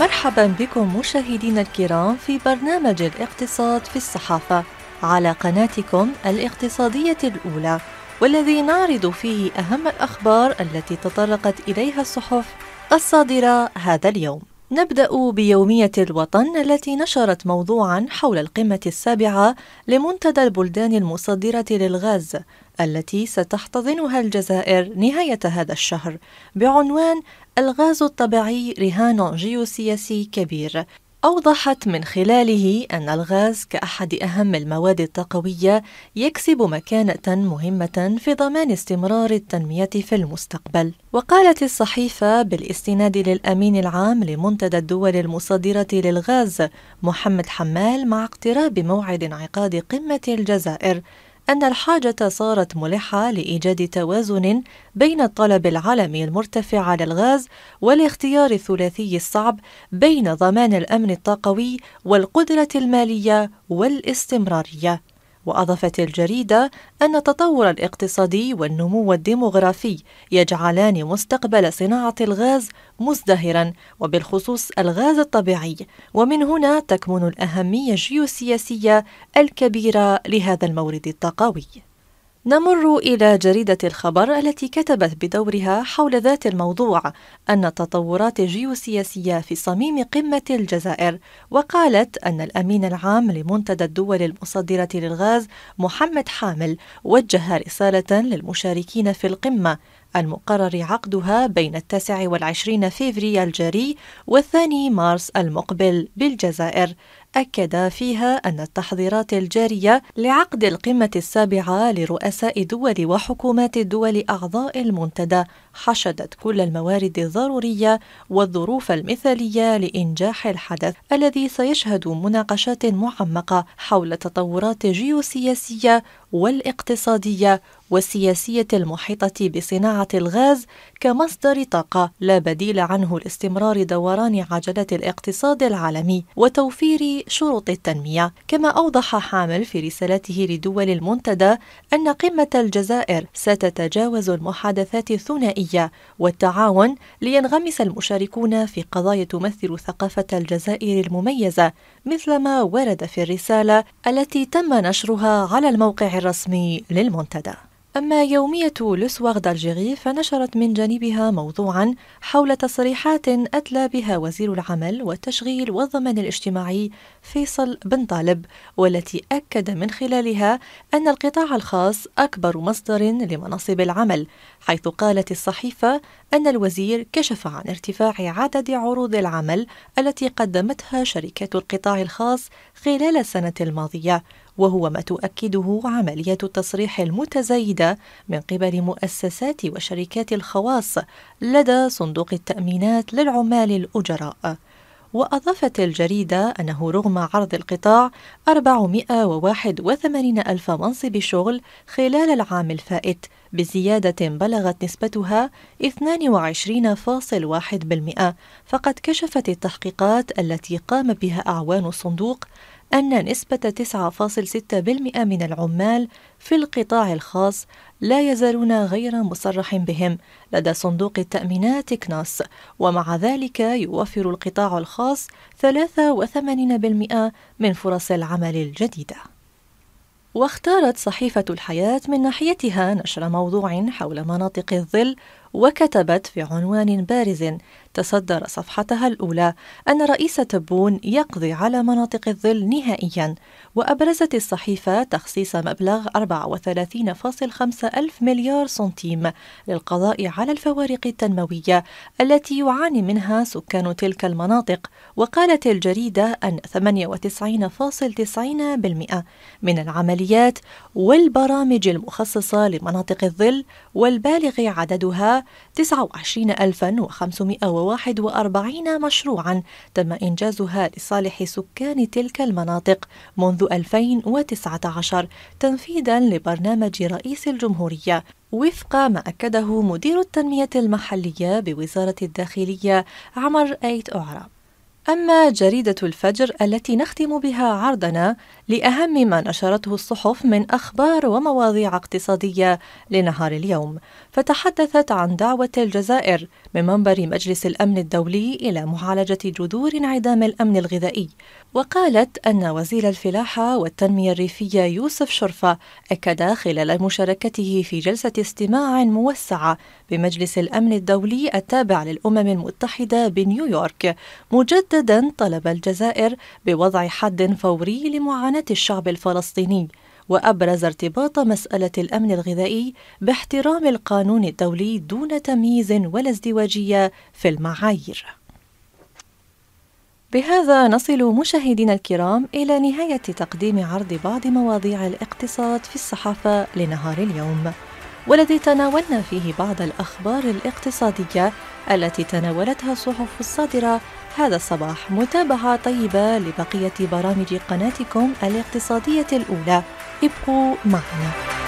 مرحبا بكم مشاهدينا الكرام في برنامج الاقتصاد في الصحافة على قناتكم الاقتصادية الأولى والذي نعرض فيه أهم الأخبار التي تطرقت إليها الصحف الصادرة هذا اليوم. نبدأ بيومية الوطن التي نشرت موضوعا حول القمة السابعة لمنتدى البلدان المصدرة للغاز التي ستحتضنها الجزائر نهاية هذا الشهر بعنوان الغاز الطبيعي رهان جيوسياسي كبير أوضحت من خلاله أن الغاز كأحد أهم المواد الطاقوية يكسب مكانة مهمة في ضمان استمرار التنمية في المستقبل. وقالت الصحيفة بالاستناد للأمين العام لمنتدى الدول المصدرة للغاز محمد حمال مع اقتراب موعد انعقاد قمة الجزائر أن الحاجة صارت ملحة لإيجاد توازن بين الطلب العالمي المرتفع على الغاز والاختيار الثلاثي الصعب بين ضمان الأمن الطاقوي والقدرة المالية والاستمرارية وأضافت الجريدة أن التطور الاقتصادي والنمو الديمغرافي يجعلان مستقبل صناعة الغاز مزدهرا وبالخصوص الغاز الطبيعي ومن هنا تكمن الأهمية الجيوسياسية الكبيرة لهذا المورد الطاقوي نمر إلى جريدة الخبر التي كتبت بدورها حول ذات الموضوع أن التطورات الجيوسياسية في صميم قمة الجزائر، وقالت أن الأمين العام لمنتدى الدول المصدرة للغاز محمد حامل وجه رسالة للمشاركين في القمة المقرر عقدها بين التاسع والعشرين فيفري الجاري والثاني مارس المقبل بالجزائر أكد فيها أن التحضيرات الجارية لعقد القمة السابعة لرؤساء دول وحكومات الدول أعضاء المنتدى حشدت كل الموارد الضرورية والظروف المثالية لإنجاح الحدث الذي سيشهد مناقشات معمقة حول تطورات جيوسياسية والاقتصادية والسياسية المحيطة بصناعة الغاز كمصدر طاقة لا بديل عنه لاستمرار دوران عجلة الاقتصاد العالمي وتوفير شروط التنمية كما أوضح حامل في رسالته لدول المنتدى أن قمة الجزائر ستتجاوز المحادثات الثنائية والتعاون لينغمس المشاركون في قضايا تمثل ثقافة الجزائر المميزة مثلما ورد في الرسالة التي تم نشرها على الموقع الرسمي للمنتدى أما يومية لسوار دالجيري فنشرت من جانبها موضوعا حول تصريحات أتلى بها وزير العمل والتشغيل والضمان الاجتماعي فيصل بن طالب والتي أكد من خلالها أن القطاع الخاص أكبر مصدر لمناصب العمل حيث قالت الصحيفة أن الوزير كشف عن ارتفاع عدد عروض العمل التي قدمتها شركات القطاع الخاص خلال السنة الماضية وهو ما تؤكده عملية التصريح المتزايدة من قبل مؤسسات وشركات الخواص لدى صندوق التأمينات للعمال الأجراء. وأضافت الجريدة أنه رغم عرض القطاع 481 ألف منصب شغل خلال العام الفائت بزيادة بلغت نسبتها 22.1% فقد كشفت التحقيقات التي قام بها أعوان الصندوق أن نسبة 9.6% من العمال في القطاع الخاص لا يزالون غير مصرح بهم لدى صندوق التأمينات كناس ومع ذلك يوفر القطاع الخاص 83% من فرص العمل الجديدة واختارت صحيفة الحياة من ناحيتها نشر موضوع حول مناطق الظل وكتبت في عنوان بارز تصدر صفحتها الأولى أن رئيس تبون يقضي على مناطق الظل نهائيا وأبرزت الصحيفة تخصيص مبلغ 34.5 ألف مليار سنتيم للقضاء على الفوارق التنموية التي يعاني منها سكان تلك المناطق وقالت الجريدة أن 98.90% من العمليات والبرامج المخصصة لمناطق الظل والبالغ عددها 29541 مشروعا تم إنجازها لصالح سكان تلك المناطق منذ 2019 تنفيذا لبرنامج رئيس الجمهورية وفق ما أكده مدير التنمية المحلية بوزارة الداخلية عمر أيت أعرب أما جريدة الفجر التي نختم بها عرضنا لأهم ما نشرته الصحف من أخبار ومواضيع اقتصادية لنهار اليوم، فتحدثت عن دعوة الجزائر من منبر مجلس الأمن الدولي إلى معالجة جذور انعدام الأمن الغذائي، وقالت أن وزير الفلاحة والتنمية الريفية يوسف شرفة أكد خلال مشاركته في جلسة استماع موسعة بمجلس الأمن الدولي التابع للأمم المتحدة بنيويورك مجد مجددا طلب الجزائر بوضع حد فوري لمعاناة الشعب الفلسطيني وأبرز ارتباط مسألة الأمن الغذائي باحترام القانون الدولي دون تمييز ولا ازدواجية في المعايير. بهذا نصل مشاهدينا الكرام إلى نهاية تقديم عرض بعض مواضيع الاقتصاد في الصحافة لنهار اليوم. والذي تناولنا فيه بعض الأخبار الاقتصادية التي تناولتها الصحف الصادرة هذا الصباح متابعة طيبة لبقية برامج قناتكم الاقتصادية الأولى ابقوا معنا